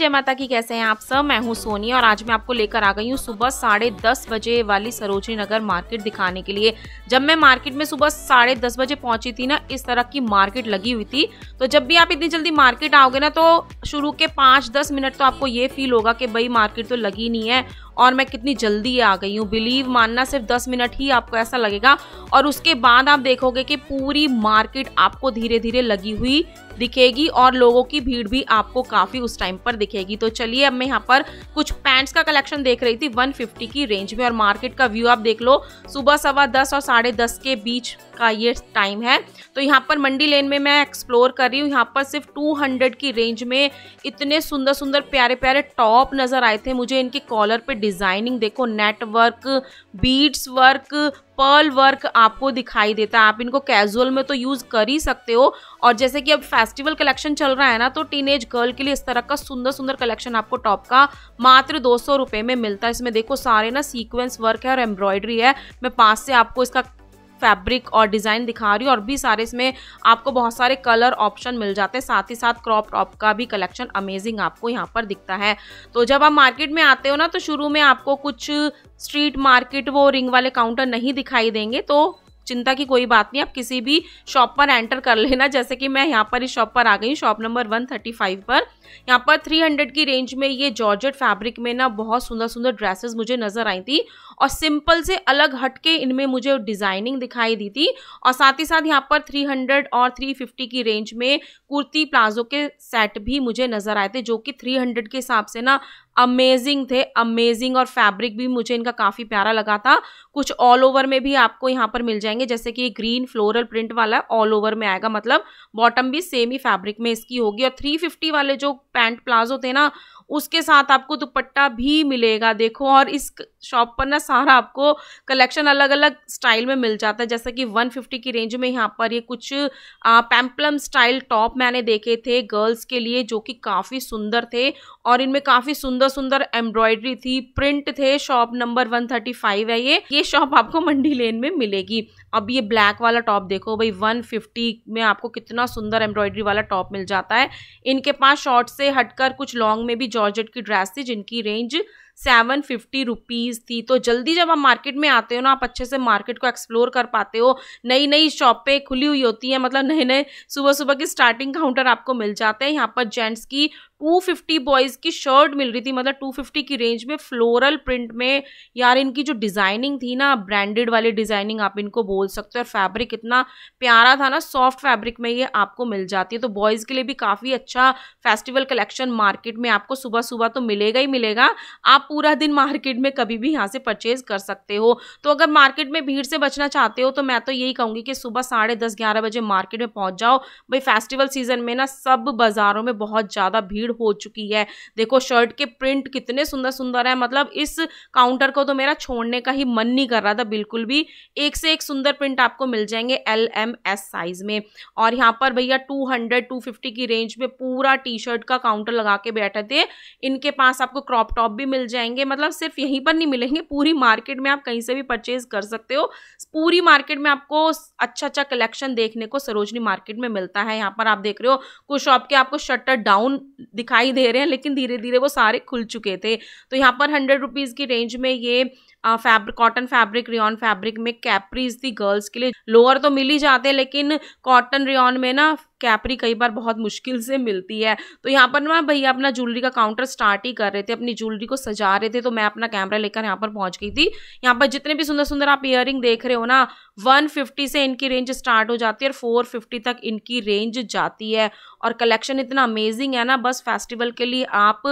जय माता की कैसे हैं आप सब मैं हूं सोनी और आज मैं आपको लेकर आ गई हूं सुबह साढ़े दस बजे वाली सरोजनी नगर मार्केट दिखाने के लिए जब मैं मार्केट में सुबह साढ़े दस बजे पहुंची थी ना इस तरह की मार्केट लगी हुई थी तो जब भी आप इतनी जल्दी मार्केट आओगे ना तो शुरू के पाँच दस मिनट तो आपको ये फील होगा कि भाई मार्केट तो लगी नहीं है और मैं कितनी जल्दी आ गई हूँ बिलीव मानना सिर्फ दस मिनट ही आपको ऐसा लगेगा और उसके बाद आप देखोगे कि पूरी मार्केट आपको धीरे धीरे लगी हुई दिखेगी और लोगों की भीड़ भी आपको काफ़ी उस टाइम पर दिखेगी तो चलिए अब मैं यहाँ पर कुछ पैंट्स का कलेक्शन देख रही थी 150 की रेंज में और मार्केट का व्यू आप देख लो सुबह सवा दस और साढ़े दस के बीच का ये टाइम है तो यहाँ पर मंडी लेन में मैं एक्सप्लोर कर रही हूँ यहाँ पर सिर्फ 200 की रेंज में इतने सुंदर सुंदर प्यारे प्यारे टॉप नज़र आए थे मुझे इनके कॉलर पे डिज़ाइनिंग देखो network beads work pearl work आपको दिखाई देता है आप इनको कैजुअल में तो यूज़ कर ही सकते हो और जैसे कि अब फेस्टिवल कलेक्शन चल रहा है ना तो टीन गर्ल के लिए इस तरह का सुंदर सुंदर कलेक्शन आपको टॉप का मात्र दो सौ में मिलता है इसमें देखो सारे ना सीक्वेंस वर्क है और एम्ब्रॉयडरी है मैं पास से आपको इसका फैब्रिक और डिज़ाइन दिखा रही हूँ और भी सारे इसमें आपको बहुत सारे कलर ऑप्शन मिल जाते हैं साथ ही साथ क्रॉप टॉप का भी कलेक्शन अमेजिंग आपको यहाँ पर दिखता है तो जब आप मार्केट में आते हो ना तो शुरू में आपको कुछ स्ट्रीट मार्केट वो रिंग वाले काउंटर नहीं दिखाई देंगे तो चिंता की कोई बात नहीं आप किसी भी शॉप पर एंटर कर लेना जैसे कि मैं यहाँ पर इस शॉप पर आ गई shop number one thirty five पर यहाँ पर 300 की रेंज में ये जॉर्जेट फैब्रिक में ना बहुत सुंदर सुंदर ड्रेसेस मुझे नज़र आई थी और सिंपल से अलग हटके इनमें मुझे डिज़ाइनिंग दिखाई दी थी और साथ ही साथ यहाँ पर 300 और 350 की रेंज में कुर्ती प्लाजो के सेट भी मुझे नज़र आए थे जो कि 300 के हिसाब से ना अमेजिंग थे अमेजिंग और फैब्रिक भी मुझे इनका काफ़ी प्यारा लगा था कुछ ऑल ओवर में भी आपको यहाँ पर मिल जाएंगे जैसे कि ग्रीन फ्लोरल प्रिंट वाला ऑल ओवर में आएगा मतलब बॉटम भी सेम ही फैब्रिक में इसकी होगी और थ्री वाले जो पैंट प्लाजो थे ना उसके साथ आपको दुपट्टा भी मिलेगा देखो और इस शॉप पर ना सारा आपको कलेक्शन अलग अलग स्टाइल में मिल जाता है जैसा कि 150 की रेंज में यहाँ पर ये कुछ पैम्पलम स्टाइल टॉप मैंने देखे थे गर्ल्स के लिए जो कि काफ़ी सुंदर थे और इनमें काफ़ी सुंदर सुंदर एम्ब्रॉयडरी थी प्रिंट थे शॉप नंबर 135 है ये ये शॉप आपको मंडी लेन में मिलेगी अब ये ब्लैक वाला टॉप देखो भाई 150 में आपको कितना सुंदर एम्ब्रॉयडरी वाला टॉप मिल जाता है इनके पास शॉर्ट से हटकर कुछ लॉन्ग में भी जॉर्जेट की ड्रेस थी जिनकी रेंज सेवन फिफ्टी रुपीज़ थी तो जल्दी जब आप मार्केट में आते हो ना आप अच्छे से मार्केट को एक्सप्लोर कर पाते हो नई नई शॉपें खुली हुई होती हैं मतलब नए नए सुबह सुबह की स्टार्टिंग काउंटर आपको मिल जाते हैं यहाँ पर जेंट्स की 250 बॉयज़ की शर्ट मिल रही थी मतलब 250 की रेंज में फ्लोरल प्रिंट में यार इनकी जो डिज़ाइनिंग थी ना ब्रांडेड वाली डिज़ाइनिंग आप इनको बोल सकते हो और फैब्रिक इतना प्यारा था ना सॉफ्ट फैब्रिक में ये आपको मिल जाती है तो बॉयज़ के लिए भी काफ़ी अच्छा फेस्टिवल कलेक्शन मार्केट में आपको सुबह सुबह तो मिलेगा ही मिलेगा आप पूरा दिन मार्केट में कभी भी यहाँ से परचेज़ कर सकते हो तो अगर मार्केट में भीड़ से बचना चाहते हो तो मैं तो यही कहूँगी कि सुबह साढ़े दस ग्यारह बजे मार्केट में पहुँच जाओ भाई फेस्टिवल सीज़न में ना सब बाज़ारों में बहुत ज़्यादा भीड़ भीड़ हो चुकी है देखो शर्ट के प्रिंट कितने सुंदर सुंदर है मतलब इस काउंटर को तो मेरा छोड़ने का ही मन नहीं कर रहा था बिल्कुल भी एक से एक सुंदर प्रिंट आपको मिल जाएंगे एल एम एस साइज में और यहाँ पर भैया टू हंड्रेड टू फिफ्टी की रेंज में पूरा टी शर्ट का काउंटर लगा के बैठे थे इनके पास आपको क्रॉप टॉप भी मिल जाएंगे मतलब सिर्फ यहीं पर नहीं मिलेंगे पूरी मार्केट में आप कहीं से भी परचेज कर सकते हो पूरी मार्केट में आपको अच्छा अच्छा कलेक्शन देखने को सरोजनी मार्केट में मिलता है यहाँ पर आप देख रहे हो कुछ शॉप के आपको शटर डाउन दिखाई दे रहे हैं लेकिन धीरे धीरे वो सारे खुल चुके थे तो यहाँ पर हंड्रेड रुपीज़ की रेंज में ये fabric cotton fabric rayon fabric में कैप्रीज थी गर्ल्स के लिए लोअर तो मिल ही जाते हैं लेकिन कॉटन रियॉन में ना कैपरी कई बार बहुत मुश्किल से मिलती है तो यहाँ पर ना भैया अपना ज्वेलरी का काउंटर स्टार्ट ही कर रहे थे अपनी ज्वेलरी को सजा रहे थे तो मैं अपना कैमरा लेकर यहाँ पर पहुँच गई थी यहाँ पर जितने भी सुंदर सुंदर आप इयर देख रहे हो ना वन से इनकी रेंज स्टार्ट हो जाती है और फोर तक इनकी रेंज जाती है और कलेक्शन इतना अमेजिंग है ना बस फेस्टिवल के लिए आप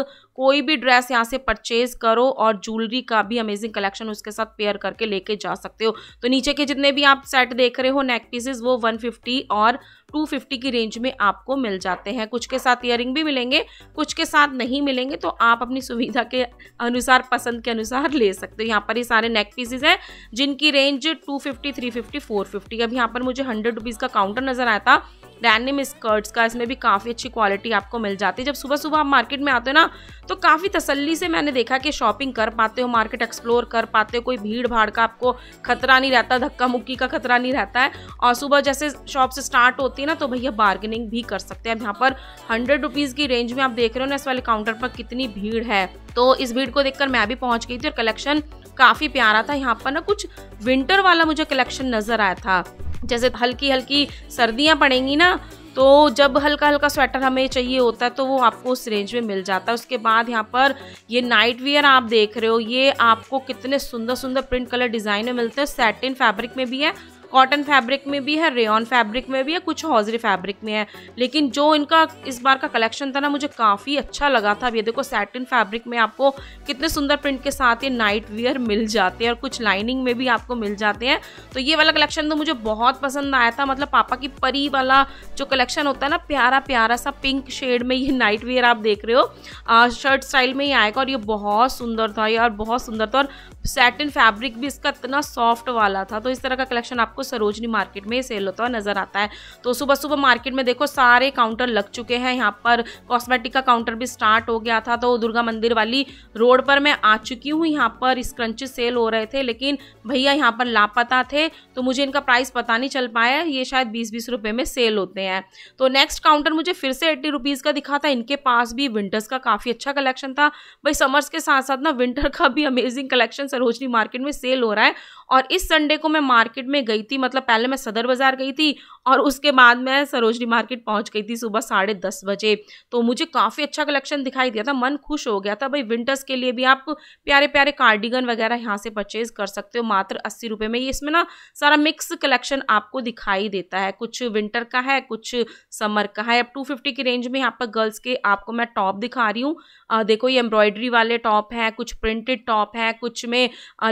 कोई भी ड्रेस यहाँ से परचेज करो और ज्वेलरी का भी अमेजिंग कलेक्शन उसके साथ पेयर करके लेके जा सकते हो तो नीचे के जितने भी आप सेट देख रहे हो नेक पीसेज वो 150 और 250 की रेंज में आपको मिल जाते हैं कुछ के साथ इयर भी मिलेंगे कुछ के साथ नहीं मिलेंगे तो आप अपनी सुविधा के अनुसार पसंद के अनुसार ले सकते हो यहाँ पर ये सारे नेक पीसेज हैं जिनकी रेंज 250, 350, 450 अब यहाँ पर मुझे हंड्रेड रुपीज़ का काउंटर नज़र आया था डेनिम स्कर्ट्स का इसमें भी काफ़ी अच्छी क्वालिटी आपको मिल जाती है जब सुबह सुबह आप मार्केट में आते हो ना तो काफ़ी तसल्ली से मैंने देखा कि शॉपिंग कर पाते हो मार्केट एक्सप्लोर कर पाते हो कोई भीड़ भाड़ का आपको खतरा नहीं रहता धक्का मुक्की का खतरा नहीं रहता है और सुबह जैसे शॉप से स्टार्ट होती है ना तो भैया बार्गेनिंग भी कर सकते हैं अब यहाँ पर हंड्रेड रुपीज़ की रेंज में आप देख रहे हो ना इस वाले काउंटर पर कितनी भीड़ है तो इस भीड़ को देखकर मैं भी पहुँच गई थी और कलेक्शन काफ़ी प्यारा था यहाँ पर ना कुछ विंटर वाला मुझे कलेक्शन नज़र आया था जैसे हल्की हल्की सर्दियाँ पड़ेंगी ना तो जब हल्का हल्का स्वेटर हमें चाहिए होता है तो वो आपको उस रेंज में मिल जाता है उसके बाद यहाँ पर ये नाइट वियर आप देख रहे हो ये आपको कितने सुंदर सुंदर प्रिंट कलर डिज़ाइन में मिलते हैं सैटिन फैब्रिक में भी है कॉटन फैब्रिक में भी है रेन फैब्रिक में भी है कुछ हॉजरी फैब्रिक में है लेकिन जो इनका इस बार का कलेक्शन था ना मुझे काफ़ी अच्छा लगा था अब ये देखो सैटिन फैब्रिक में आपको कितने सुंदर प्रिंट के साथ ये नाइट वियर मिल जाते हैं और कुछ लाइनिंग में भी आपको मिल जाते हैं तो ये वाला कलेक्शन तो मुझे बहुत पसंद आया था मतलब पापा की परी वाला जो कलेक्शन होता है ना प्यारा प्यारा सा पिंक शेड में ये नाइट वियर आप देख रहे हो शर्ट स्टाइल में ही आएगा और ये बहुत सुंदर था यार बहुत सुंदर था और सैटिन फैब्रिक भी इसका इतना सॉफ्ट वाला था तो इस तरह का कलेक्शन आपको आपको सरोजनी मार्केट में सेल होता हुआ नजर आता है तो सुबह सुबह मार्केट में देखो सारे काउंटर लग चुके हैं यहाँ पर कॉस्मेटिक का काउंटर भी स्टार्ट हो गया था तो दुर्गा मंदिर वाली रोड पर मैं आ चुकी हूँ यहाँ पर स्क्रंच सेल हो रहे थे लेकिन भैया यहाँ पर लापता थे तो मुझे इनका प्राइस पता नहीं चल पाया ये शायद बीस बीस रुपये में सेल होते हैं तो नेक्स्ट काउंटर मुझे फिर से एट्टी रुपीज़ का दिखा था इनके पास भी विंटर्स का काफ़ी अच्छा कलेक्शन था भाई समर्स के साथ साथ ना विंटर का भी अमेजिंग कलेक्शन सरोजनी मार्केट में सेल हो रहा है और इस संडे को मैं मार्केट में गई थी मतलब पहले मैं सदर बाज़ार गई थी और उसके बाद मैं सरोजनी मार्केट पहुंच गई थी सुबह साढ़े दस बजे तो मुझे काफ़ी अच्छा कलेक्शन दिखाई दिया था मन खुश हो गया था भाई विंटर्स के लिए भी आप प्यारे प्यारे कार्डिगन वगैरह यहाँ से परचेज़ कर सकते हो मात्र अस्सी रुपये में इसमें ना सारा मिक्स कलेक्शन आपको दिखाई देता है कुछ विंटर का है कुछ समर का है अब टू फिफ्टी की रेंज में यहाँ पर गर्ल्स के आपको मैं टॉप दिखा रही हूँ देखो ये एम्ब्रॉयडरी वाले टॉप हैं कुछ प्रिंटेड टॉप हैं कुछ में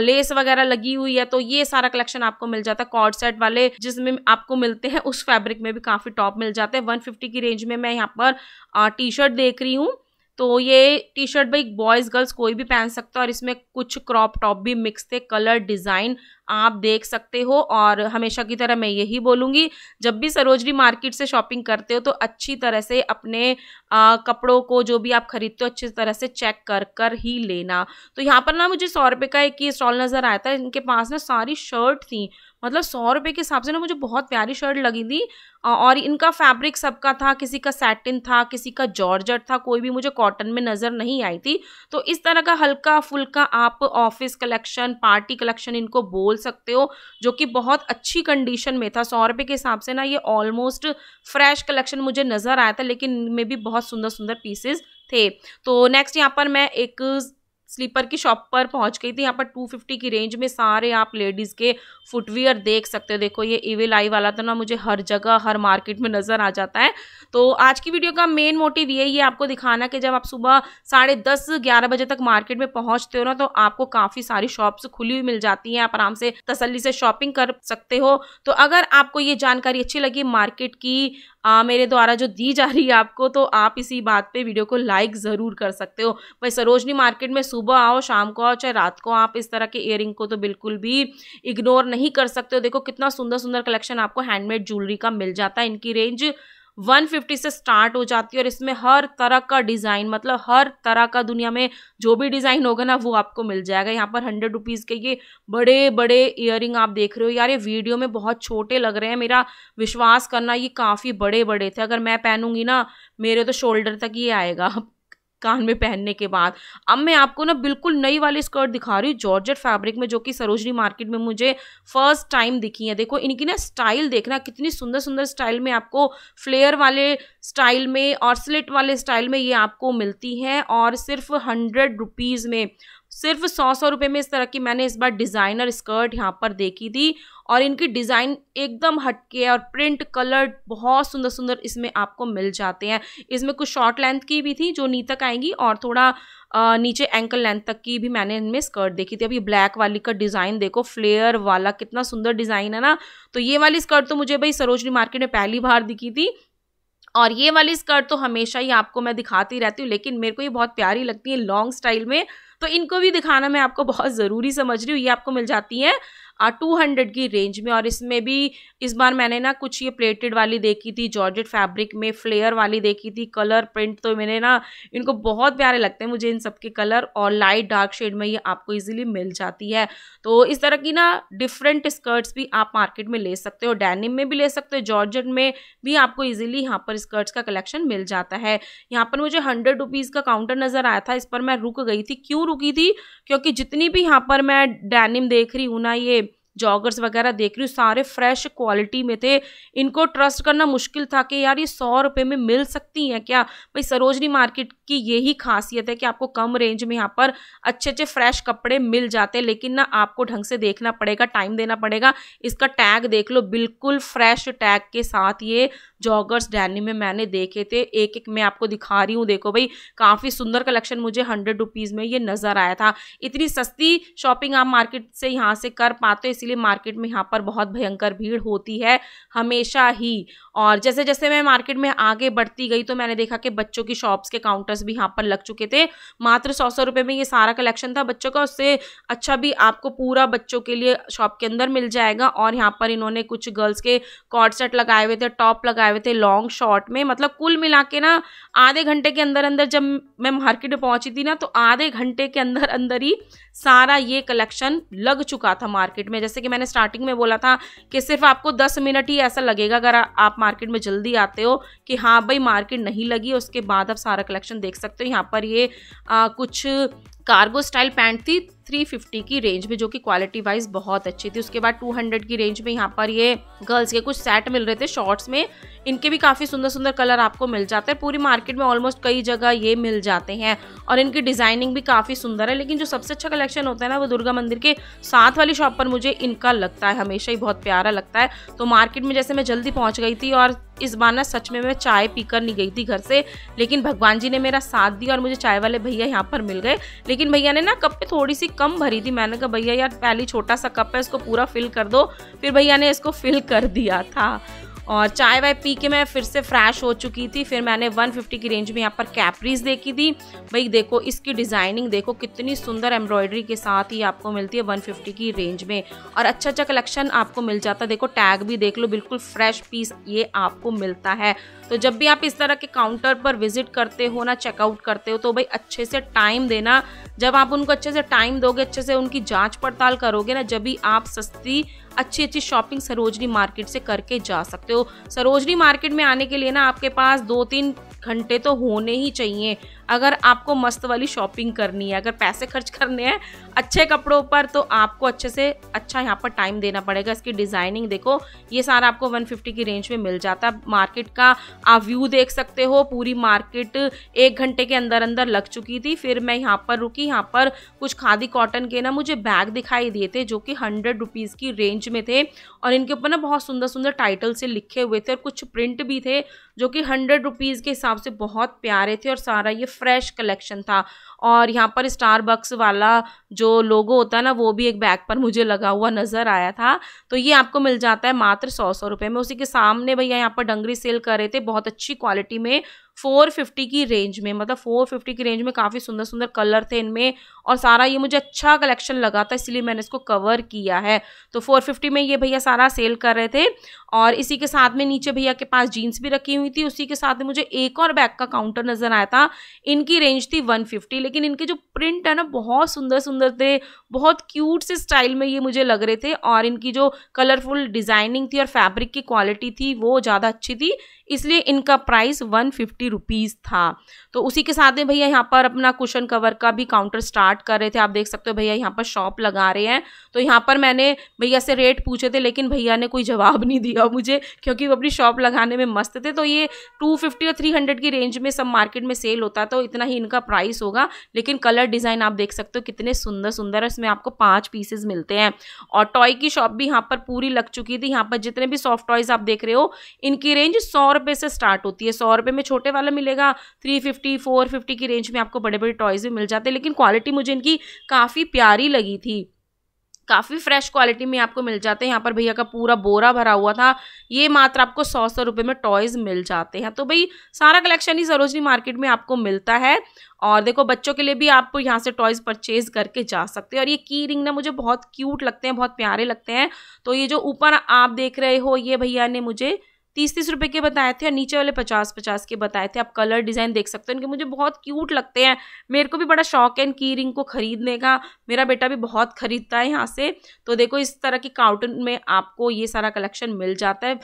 लेस वगैरह लगी हुई है तो ये सारा कलेक्शन आपको मिल जाता है कॉर्ड सेट वाले जिसमें आपको मिलते हैं उस फैब्रिक में भी काफ़ी टॉप मिल जाते हैं 150 की रेंज में मैं यहाँ पर टी शर्ट देख रही हूँ तो ये टी शर्ट भाई बॉयज़ गर्ल्स कोई भी पहन सकता है और इसमें कुछ क्रॉप टॉप भी मिक्स थे कलर डिज़ाइन आप देख सकते हो और हमेशा की तरह मैं यही बोलूँगी जब भी सरोजनी मार्केट से शॉपिंग करते हो तो अच्छी तरह से अपने आ, कपड़ों को जो भी आप खरीदते हो अच्छी तरह से चेक कर कर ही लेना तो यहाँ पर ना मुझे सौ रुपये का एक ही स्टॉल नज़र आया था इनके पास ना सारी शर्ट थी मतलब सौ रुपये के हिसाब से ना मुझे बहुत प्यारी शर्ट लगी थी और इनका फैब्रिक सबका था किसी का सैटिन था किसी का जॉर्जट था कोई भी मुझे कॉटन में नज़र नहीं आई थी तो इस तरह का हल्का फुल्का आप ऑफिस कलेक्शन पार्टी कलेक्शन इनको बोल सकते हो जो कि बहुत अच्छी कंडीशन में था सौ रुपये के हिसाब से ना ये ऑलमोस्ट फ्रेश कलेक्शन मुझे नज़र आया था लेकिन इनमें भी बहुत सुंदर सुंदर पीसेज थे तो नेक्स्ट यहाँ पर मैं एक स्लीपर की शॉप पर पहुंच गई थी यहाँ पर 250 की रेंज में सारे आप लेडीज़ के फुटवियर देख सकते हो देखो ये इविल आई वाला तो ना मुझे हर जगह हर मार्केट में नज़र आ जाता है तो आज की वीडियो का मेन मोटिव ये ये आपको दिखाना कि जब आप सुबह साढ़े दस ग्यारह बजे तक मार्केट में पहुंचते हो ना तो आपको काफ़ी सारी शॉप्स खुली हुई मिल जाती हैं आप आराम से तसली से शॉपिंग कर सकते हो तो अगर आपको ये जानकारी अच्छी लगी मार्केट की आ, मेरे द्वारा जो दी जा रही है आपको तो आप इसी बात पे वीडियो को लाइक ज़रूर कर सकते हो भाई सरोजनी मार्केट में सुबह आओ शाम को आओ चाहे रात को आप इस तरह के इयर को तो बिल्कुल भी इग्नोर नहीं नहीं कर सकते हो देखो कितना सुंदर सुंदर कलेक्शन आपको हैंडमेड ज्वेलरी का मिल जाता है इनकी रेंज 150 से स्टार्ट हो जाती है और इसमें हर तरह का डिज़ाइन मतलब हर तरह का दुनिया में जो भी डिज़ाइन होगा ना वो आपको मिल जाएगा यहाँ पर हंड्रेड रुपीज़ के ये बड़े बड़े इयर आप देख रहे हो यार ये वीडियो में बहुत छोटे लग रहे हैं मेरा विश्वास करना ये काफ़ी बड़े बड़े थे अगर मैं पहनूंगी ना मेरे तो शोल्डर तक ये आएगा कान में पहनने के बाद अब मैं आपको ना बिल्कुल नई वाली स्कर्ट दिखा रही हूँ जॉर्जेट फैब्रिक में जो कि सरोजनी मार्केट में मुझे फर्स्ट टाइम दिखी है देखो इनकी ना स्टाइल देखना कितनी सुंदर सुंदर स्टाइल में आपको फ्लेयर वाले स्टाइल में और स्लिट वाले स्टाइल में ये आपको मिलती है और सिर्फ हंड्रेड रुपीज़ में सिर्फ सौ सौ रुपये में इस तरह की मैंने इस बार डिज़ाइनर स्कर्ट यहाँ पर देखी थी और इनकी डिज़ाइन एकदम हटके और प्रिंट कलर बहुत सुंदर सुंदर इसमें आपको मिल जाते हैं इसमें कुछ शॉर्ट लेंथ की भी थी जो नी तक आएंगी और थोड़ा नीचे एंकल लेंथ तक की भी मैंने इनमें स्कर्ट देखी थी अब ये ब्लैक वाली का डिज़ाइन देखो फ्लेयर वाला कितना सुंदर डिज़ाइन है ना तो ये वाली स्कर्ट तो मुझे भाई सरोजनी मार्केट में पहली बार दिखी थी और ये वाली स्कर्ट तो हमेशा ही आपको मैं दिखाती रहती हूँ लेकिन मेरे को ये बहुत प्यारी लगती है लॉन्ग स्टाइल में तो इनको भी दिखाना मैं आपको बहुत ज़रूरी समझ रही हूँ ये आपको मिल जाती है टू हंड्रेड की रेंज में और इसमें भी इस बार मैंने ना कुछ ये प्लेटेड वाली देखी थी जॉर्जेट फैब्रिक में फ्लेयर वाली देखी थी कलर प्रिंट तो मैंने ना इनको बहुत प्यारे लगते हैं मुझे इन सब के कलर और लाइट डार्क शेड में ये आपको इजीली मिल जाती है तो इस तरह की ना डिफरेंट स्कर्ट्स भी आप मार्केट में ले सकते हो डैनिम में भी ले सकते हो जॉर्जेट में भी आपको ईजिली यहाँ पर स्कर्ट्स का कलेक्शन मिल जाता है यहाँ पर मुझे हंड्रेड रुपीज़ का काउंटर नज़र आया था इस पर मैं रुक गई थी क्यों रुकी थी क्योंकि जितनी भी यहाँ पर मैं डैनिम देख रही हूँ ना ये जॉगर्स वगैरह देख रही हूँ सारे फ्रेश क्वालिटी में थे इनको ट्रस्ट करना मुश्किल था कि यार ये सौ रुपये में मिल सकती हैं क्या भाई सरोजनी मार्केट की यही खासियत है कि आपको कम रेंज में यहाँ पर अच्छे अच्छे फ्रेश कपड़े मिल जाते हैं लेकिन ना आपको ढंग से देखना पड़ेगा टाइम देना पड़ेगा इसका टैग देख लो बिल्कुल फ्रेश टैग के साथ ये जॉगर्स डैनी में मैंने देखे थे एक एक मैं आपको दिखा रही हूँ देखो भाई काफ़ी सुंदर कलेक्शन मुझे हंड्रेड रुपीज़ में ये नज़र आया था इतनी सस्ती शॉपिंग आप मार्केट से यहाँ से कर पाते हो इसलिए इसीलिए मार्केट में यहाँ पर बहुत भयंकर भीड़ होती है हमेशा ही और जैसे जैसे मैं मार्केट में आगे बढ़ती गई तो मैंने देखा कि बच्चों की शॉप्स के काउंटर्स भी यहाँ पर लग चुके थे मात्र सौ सौ रुपये में ये सारा कलेक्शन था बच्चों का उससे अच्छा भी आपको पूरा बच्चों के लिए शॉप के अंदर मिल जाएगा और यहाँ पर इन्होंने कुछ गर्ल्स के कॉर्ड सेट लगाए हुए थे टॉप लगाए हुए थे लॉन्ग शॉर्ट में मतलब कुल मिला के ना आधे घंटे के अंदर अंदर जब मैं मार्केट में पहुंची थी ना तो आधे घंटे के अंदर अंदर ही सारा ये कलेक्शन लग चुका था मार्केट में जैसे कि मैंने स्टार्टिंग में बोला था कि सिर्फ आपको दस मिनट ही ऐसा लगेगा अगर आप मार्केट में जल्दी आते हो कि हाँ भाई मार्केट नहीं लगी उसके बाद आप सारा कलेक्शन देख सकते हो यहाँ पर ये आ, कुछ कार्गो स्टाइल पैंट थी 350 की रेंज में जो कि क्वालिटी वाइज बहुत अच्छी थी उसके बाद 200 की रेंज में यहाँ पर ये गर्ल्स के कुछ सेट मिल रहे थे शॉर्ट्स में इनके भी काफ़ी सुंदर सुंदर कलर आपको मिल जाते हैं पूरी मार्केट में ऑलमोस्ट कई जगह ये मिल जाते हैं और इनकी डिज़ाइनिंग भी काफ़ी सुंदर है लेकिन जो सबसे अच्छा कलेक्शन होता है ना वो दुर्गा मंदिर के साथ वाली शॉप पर मुझे इनका लगता है हमेशा ही बहुत प्यारा लगता है तो मार्केट में जैसे मैं जल्दी पहुँच गई थी और इस बार ना सच में मैं चाय पीकर नहीं गई थी घर से लेकिन भगवान जी ने मेरा साथ दिया और मुझे चाय वाले भैया यहाँ पर मिल गए लेकिन भैया ने ना कप पे थोड़ी सी कम भरी थी मैंने कहा भैया यार पहले छोटा सा कप है इसको पूरा फिल कर दो फिर भैया ने इसको फिल कर दिया था और चाय वाय पी के मैं फिर से फ्रेश हो चुकी थी फिर मैंने 150 की रेंज में यहाँ पर कैपरीज देखी थी भाई देखो इसकी डिज़ाइनिंग देखो कितनी सुंदर एम्ब्रॉयडरी के साथ ही आपको मिलती है 150 की रेंज में और अच्छा अच्छा कलेक्शन आपको मिल जाता है देखो टैग भी देख लो बिल्कुल फ्रेश पीस ये आपको मिलता है तो जब भी आप इस तरह के काउंटर पर विजिट करते हो ना चेकआउट करते हो तो भाई अच्छे से टाइम देना जब आप उनको अच्छे से टाइम दोगे अच्छे से उनकी जाँच पड़ताल करोगे ना जब भी आप सस्ती अच्छी अच्छी शॉपिंग सरोजनी मार्केट से करके जा सकते हो सरोजनी मार्केट में आने के लिए ना आपके पास दो तीन घंटे तो होने ही चाहिए अगर आपको मस्त वाली शॉपिंग करनी है अगर पैसे खर्च करने हैं अच्छे कपड़ों पर तो आपको अच्छे से अच्छा यहाँ पर टाइम देना पड़ेगा इसकी डिज़ाइनिंग देखो ये सारा आपको 150 की रेंज में मिल जाता है मार्केट का आप व्यू देख सकते हो पूरी मार्केट एक घंटे के अंदर अंदर लग चुकी थी फिर मैं यहाँ पर रुकी यहाँ पर कुछ खादी कॉटन के ना मुझे बैग दिखाई दिए थे जो कि हंड्रेड रुपीज़ की रेंज में थे और इनके ऊपर ना बहुत सुंदर सुंदर टाइटल से लिखे हुए थे और कुछ प्रिंट भी थे जो कि हंड्रेड रुपीज़ के हिसाब से बहुत प्यारे थे और सारा ये फ्रेश कलेक्शन था और यहाँ पर स्टारबक्स वाला जो लोगो होता है ना वो भी एक बैग पर मुझे लगा हुआ नज़र आया था तो ये आपको मिल जाता है मात्र सौ सौ रुपये में उसी के सामने भैया यहाँ पर डंगरी सेल कर रहे थे बहुत अच्छी क्वालिटी में फोर फिफ्टी की रेंज में मतलब फोर फिफ्टी की रेंज में काफ़ी सुंदर सुंदर कलर थे इनमें और सारा ये मुझे अच्छा कलेक्शन लगा था इसलिए मैंने इसको कवर किया है तो फोर फिफ्टी में ये भैया सारा सेल कर रहे थे और इसी के साथ में नीचे भैया के पास जीन्स भी रखी हुई थी उसी के साथ में मुझे एक और बैग का काउंटर नज़र आया था इनकी रेंज थी वन फिफ्टी लेकिन इनके जो प्रिंट है ना बहुत सुंदर सुंदर थे बहुत क्यूट से स्टाइल में ये मुझे लग रहे थे और इनकी जो कलरफुल डिज़ाइनिंग थी और फैब्रिक की क्वालिटी थी वो ज़्यादा अच्छी थी इसलिए इनका प्राइस वन फिफ्टी रुपीज़ था तो उसी के साथ में भैया यहाँ पर अपना कुशन कवर का भी काउंटर स्टार्ट कर रहे थे आप देख सकते हो भैया यहाँ पर शॉप लगा रहे हैं तो यहाँ पर मैंने भैया से रेट पूछे थे लेकिन भैया ने कोई जवाब नहीं दिया मुझे क्योंकि वो अपनी शॉप लगाने में मस्त थे तो ये टू फिफ्टी और थ्री हंड्रेड की रेंज में सब मार्केट में सेल होता है तो इतना ही इनका प्राइस होगा लेकिन कलर डिज़ाइन आप देख सकते हो कितने सुंदर सुंदर है इसमें आपको पाँच पीसेज मिलते हैं और टॉय की शॉप भी यहाँ पर पूरी लग चुकी थी यहाँ पर जितने भी सॉफ्ट टॉयज़ आप देख रहे हो इनकी रेंज सौ रुपये से स्टार्ट होती है सौ रुपये में छोटे वाला मिलेगा थ्री फिफ्टी फोर फिफ्टी की रेंज में आपको बड़े बड़े टॉयज़ भी मिल जाते हैं लेकिन क्वालिटी मुझे इनकी काफ़ी प्यारी लगी थी काफ़ी फ्रेश क्वालिटी में आपको मिल जाते हैं यहाँ पर भैया का पूरा बोरा भरा हुआ था ये मात्र आपको सौ सौ रुपये में टॉयज़ मिल जाते हैं तो भाई सारा कलेक्शन ही सरोजनी मार्केट में आपको मिलता है और देखो बच्चों के लिए भी आप यहाँ से टॉयज़ परचेज करके जा सकते हैं और ये की रिंग ना मुझे बहुत क्यूट लगते हैं बहुत प्यारे लगते हैं तो ये जो ऊपर आप देख रहे हो ये भैया ने मुझे तीस तीस रुपये के बताए थे और नीचे वाले पचास पचास के बताए थे आप कलर डिज़ाइन देख सकते हो इनके मुझे बहुत क्यूट लगते हैं मेरे को भी बड़ा शौक है इन की रिंग को ख़रीदने का मेरा बेटा भी बहुत ख़रीदता है यहाँ से तो देखो इस तरह की काउंटन में आपको ये सारा कलेक्शन मिल जाता है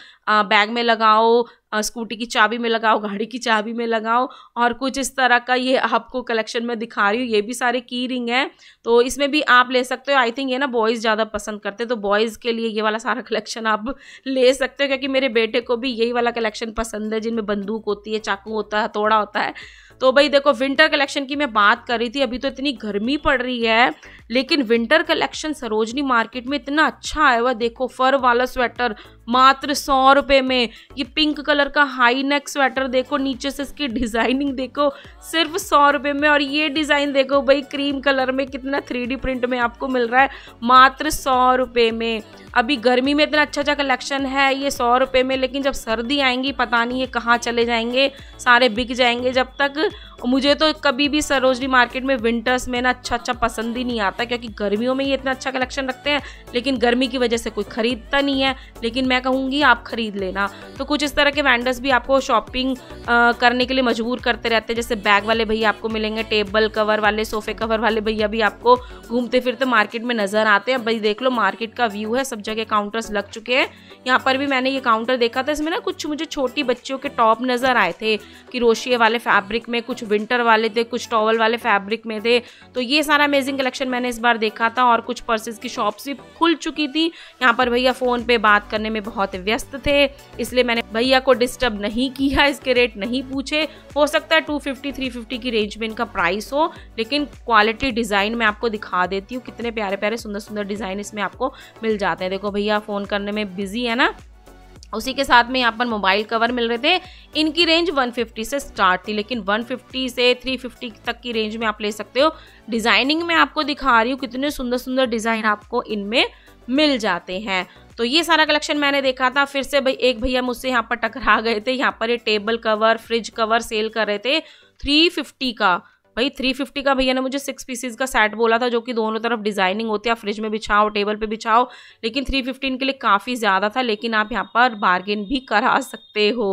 बैग में लगाओ स्कूटी की चाबी में लगाओ गाड़ी की चाबी में लगाओ और कुछ इस तरह का ये आपको कलेक्शन में दिखा रही हूँ ये भी सारे की रिंग है तो इसमें भी आप ले सकते हो आई थिंक ये ना बॉयज़ ज़्यादा पसंद करते तो बॉयज़ के लिए ये वाला सारा कलेक्शन आप ले सकते हो क्योंकि मेरे बेटे को भी यही वाला कलेक्शन पसंद है जिनमें बंदूक होती है चाकू होता है हथौड़ा होता है तो भाई देखो विंटर कलेक्शन की मैं बात कर रही थी अभी तो इतनी गर्मी पड़ रही है लेकिन विंटर कलेक्शन सरोजनी मार्केट में इतना अच्छा आया हुआ देखो फर वाला स्वेटर मात्र सौ रुपये में ये पिंक कलर का हाई नेक स्वेटर देखो नीचे से इसकी डिज़ाइनिंग देखो सिर्फ सौ रुपये में और ये डिज़ाइन देखो भाई क्रीम कलर में कितना थ्री प्रिंट में आपको मिल रहा है मात्र सौ रुपये में अभी गर्मी में इतना अच्छा अच्छा कलेक्शन है ये सौ रुपये में लेकिन जब सर्दी आएंगी पता नहीं ये कहाँ चले जाएंगे सारे बिक जाएंगे जब तक मुझे तो कभी भी सरोजनी मार्केट में विंटर्स में ना अच्छा अच्छा पसंद ही नहीं आता क्योंकि गर्मियों में ये इतना अच्छा कलेक्शन रखते हैं लेकिन गर्मी की वजह से कोई ख़रीदता नहीं है लेकिन मैं कहूँगी आप ख़रीद लेना तो कुछ इस तरह के वेंडर्स भी आपको शॉपिंग करने के लिए मजबूर करते रहते हैं जैसे बैग वाले भैया आपको मिलेंगे टेबल कवर वाले सोफ़े कवर वाले भैया भी आपको घूमते फिरते मार्केट में नज़र आते हैं भाई देख लो मार्केट का व्यू है सब जगह काउंटर्स लग चुके हैं यहाँ पर भी मैंने ये काउंटर देखा था इसमें ना कुछ मुझे छोटी बच्चियों के टॉप नज़र आए थे कि रोशिये वाले फैब्रिक में कुछ विंटर वाले थे कुछ टॉवल वाले फैब्रिक में थे तो ये सारा अमेजिंग कलेक्शन मैंने इस बार देखा था और कुछ पर्सेज की शॉप्स भी खुल चुकी थी यहाँ पर भैया फ़ोन पे बात करने में बहुत व्यस्त थे इसलिए मैंने भैया को डिस्टर्ब नहीं किया इसके रेट नहीं पूछे हो सकता है टू फिफ्टी थ्री फिफ्टी की रेंज में इनका प्राइस हो लेकिन क्वालिटी डिज़ाइन मैं आपको दिखा देती हूँ कितने प्यारे प्यारे सुंदर सुंदर डिज़ाइन इसमें आपको मिल जाते हैं देखो भैया फ़ोन करने में बिज़ी है ना उसी के साथ में यहाँ पर मोबाइल कवर मिल रहे थे इनकी रेंज 150 से स्टार्ट थी लेकिन 150 से 350 तक की रेंज में आप ले सकते हो डिज़ाइनिंग में आपको दिखा रही हूँ कितने सुंदर सुंदर डिज़ाइन आपको इनमें मिल जाते हैं तो ये सारा कलेक्शन मैंने देखा था फिर से भाई एक भैया मुझसे यहाँ पर टकरा गए थे यहाँ पर ये table cover fridge cover sale कर रहे थे थ्री का भाई थ्री फिफ्टी का भैया ने मुझे सिक्स पीसीज का सेट बोला था जो कि दोनों तरफ डिजाइनिंग होती है फ्रिज में बिछाओ टेबल पे बिछाओ लेकिन थ्री फिफ्टीन के लिए काफ़ी ज़्यादा था लेकिन आप यहाँ पर बार्गेन भी करा सकते हो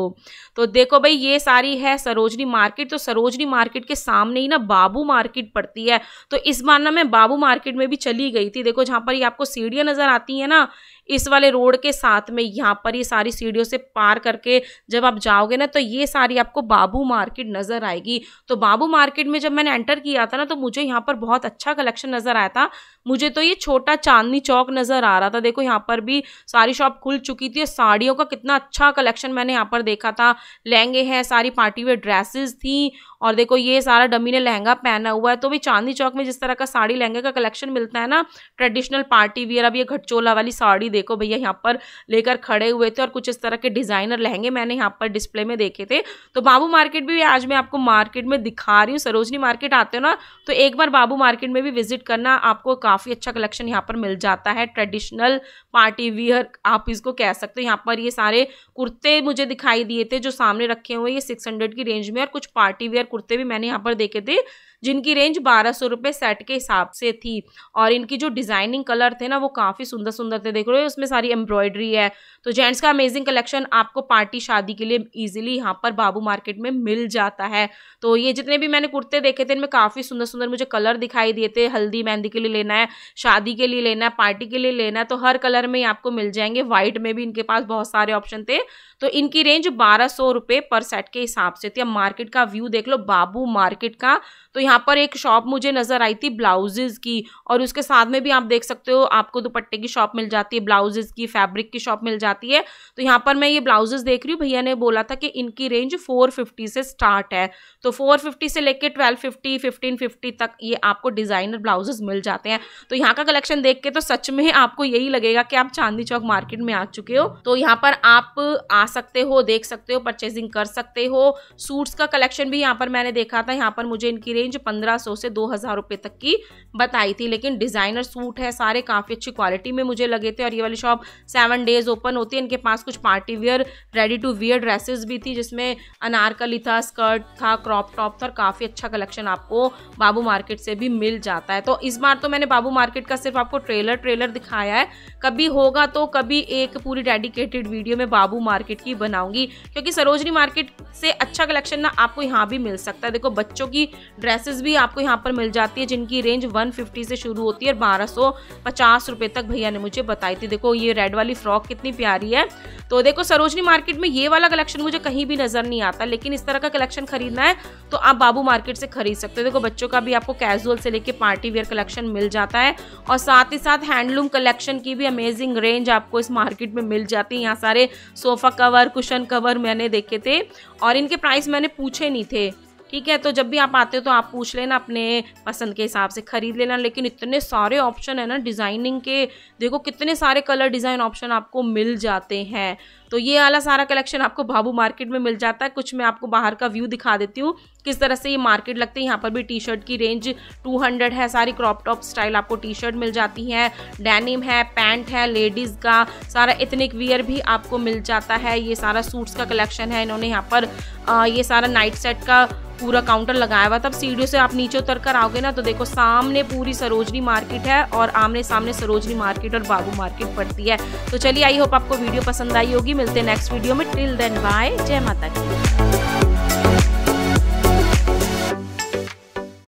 तो देखो भाई ये सारी है सरोजनी मार्केट तो सरोजनी मार्केट के सामने ही ना बाबू मार्केट पड़ती है तो इस बार ना मैं बाबू मार्केट में भी चली गई थी देखो जहाँ पर ये आपको सीढ़ियाँ नज़र आती हैं ना इस वाले रोड के साथ में यहाँ पर ये सारी सीढ़ियों से पार करके जब आप जाओगे ना तो ये सारी आपको बाबू मार्केट नज़र आएगी तो बाबू मार्केट में जब मैंने एंटर किया था ना तो मुझे यहाँ पर बहुत अच्छा कलेक्शन नज़र आया था मुझे तो ये छोटा चांदनी चौक नज़र आ रहा था देखो यहाँ पर भी सारी शॉप खुल चुकी थी साड़ियों का कितना अच्छा कलेक्शन मैंने यहाँ पर देखा था लहंगे हैं सारी पार्टी वेयर ड्रेसेस थी और देखो ये सारा डमी ने लहंगा पहना हुआ है तो भी चांदनी चौक में जिस तरह का साड़ी लहंगे का कलेक्शन मिलता है ना ट्रेडिशनल पार्टी वियर अब ये घटचोला वाली साड़ी देखो भैया यहाँ पर लेकर खड़े हुए थे और कुछ इस तरह के डिज़ाइनर लहंगे मैंने यहाँ पर डिस्प्ले में देखे थे तो बाबू मार्केट भी आज मैं आपको मार्केट में दिखा रही हूँ सरोजनी मार्केट आते हो ना तो एक बार बाबू मार्केट में भी विजिट करना आपको काफ़ी अच्छा कलेक्शन यहाँ पर मिल जाता है ट्रेडिशनल पार्टी वियर आप इसको कह सकते हो यहाँ पर ये सारे कुर्ते मुझे दिखाई दिए थे जो सामने रखे हुए ये सिक्स हंड्रेड की रेंज में और कुछ पार्टी वियर कुर्ते भी मैंने यहाँ पर देखे थे जिनकी रेंज बारह सौ रुपये सेट के हिसाब से थी और इनकी जो डिज़ाइनिंग कलर थे ना वो काफ़ी सुंदर सुंदर थे देख रहे हो उसमें सारी एम्ब्रॉयडरी है तो जेंट्स का अमेजिंग कलेक्शन आपको पार्टी शादी के लिए ईजिली यहाँ पर बाबू मार्केट में मिल जाता है तो ये जितने भी मैंने कुर्ते देखे थे इनमें काफ़ी सुंदर सुंदर मुझे कलर दिखाई दिए थे हल्दी मेहंदी के लिए लेना है शादी के लिए लेना है पार्टी के लिए लेना है तो हर कलर में आपको मिल जाएंगे व्हाइट में भी इनके पास बहुत सारे ऑप्शन थे तो इनकी रेंज बारह सौ रुपये पर सेट के हिसाब से थी अब मार्केट का व्यू देख लो बाबू मार्केट का तो यहाँ पर एक शॉप मुझे नज़र आई थी ब्लाउजेज़ की और उसके साथ में भी आप देख सकते हो आपको दुपट्टे की शॉप मिल जाती है ब्लाउजेज़ की फैब्रिक की शॉप मिल जाती है तो यहाँ पर मैं ये ब्लाउजेज़ देख रही हूँ भैया ने बोला था कि इनकी रेंज फोर से स्टार्ट है तो फोर से लेकर ट्वेल्व फिफ्टी फिफ्टीन फिफ्टी तक ये आपको डिज़ाइनर ब्लाउजेज़ मिल जाते हैं तो यहाँ का कलेक्शन देख के तो सच में आपको यही लगेगा कि आप चांदी चौक मार्केट में आ चुके हो तो यहाँ पर आप आ सकते हो देख सकते हो परचेजिंग कर सकते हो सूट्स का कलेक्शन भी यहाँ पर मैंने देखा था यहाँ पर मुझे इनकी रेंज पंद्रह सौ से दो हज़ार रुपए तक की बताई थी लेकिन डिज़ाइनर सूट है सारे काफ़ी अच्छी क्वालिटी में मुझे लगे थे और ये वाली शॉप सेवन डेज ओपन होती है इनके पास कुछ party wear ready to wear dresses भी थी जिसमें अनारकली था स्कर्ट था क्रॉप टॉप था और काफ़ी अच्छा कलेक्शन आपको बाबू मार्केट से भी मिल जाता है तो इस बार तो मैंने बाबू मार्केट का सिर्फ आपको ट्रेलर ट्रेलर दिखाया है कभी होगा तो कभी एक पूरी डेडिकेटेड वीडियो में बाबू मार्केट की बनाऊंगी क्योंकि सरोजनी मार्केट से अच्छा कलेक्शन ना आपको यहाँ भी मिल सकता है देखो बच्चों की ड्रेसेस पीसेस भी आपको यहाँ पर मिल जाती है जिनकी रेंज 150 से शुरू होती है और बारह सौ तक भैया ने मुझे बताई थी देखो ये रेड वाली फ्रॉक कितनी प्यारी है तो देखो सरोजनी मार्केट में ये वाला कलेक्शन मुझे कहीं भी नजर नहीं आता लेकिन इस तरह का कलेक्शन खरीदना है तो आप बाबू मार्केट से खरीद सकते हो देखो बच्चों का भी आपको कैजुअल से लेके पार्टी वेयर कलेक्शन मिल जाता है और साथ ही साथ हैंडलूम कलेक्शन की भी अमेजिंग रेंज आपको इस मार्केट में मिल जाती है यहाँ सारे सोफा कवर कुशन कवर मैंने देखे थे और इनके प्राइस मैंने पूछे नहीं थे ठीक है तो जब भी आप आते हो तो आप पूछ लेना अपने पसंद के हिसाब से ख़रीद लेना लेकिन इतने सारे ऑप्शन है ना डिज़ाइनिंग के देखो कितने सारे कलर डिज़ाइन ऑप्शन आपको मिल जाते हैं तो ये वाला सारा कलेक्शन आपको भाबू मार्केट में मिल जाता है कुछ मैं आपको बाहर का व्यू दिखा देती हूँ किस तरह से ये मार्केट लगते हैं यहाँ पर भी टी शर्ट की रेंज 200 है सारी क्रॉप टॉप स्टाइल आपको टी शर्ट मिल जाती है डेनिम है पैंट है लेडीज़ का सारा इतनिक वियर भी आपको मिल जाता है ये सारा सूट्स का कलेक्शन है इन्होंने यहाँ पर आ, ये सारा नाइट सेट का पूरा काउंटर लगाया हुआ तब सीढ़ियों से आप नीचे उतर कर आओगे ना तो देखो सामने पूरी सरोजनी मार्केट है और आमने सामने सरोजनी मार्केट और बाबू मार्केट पड़ती है तो चलिए आई होप आपको वीडियो पसंद आई होगी मिलते हैं नेक्स्ट वीडियो में टिल देन बाय जय माता की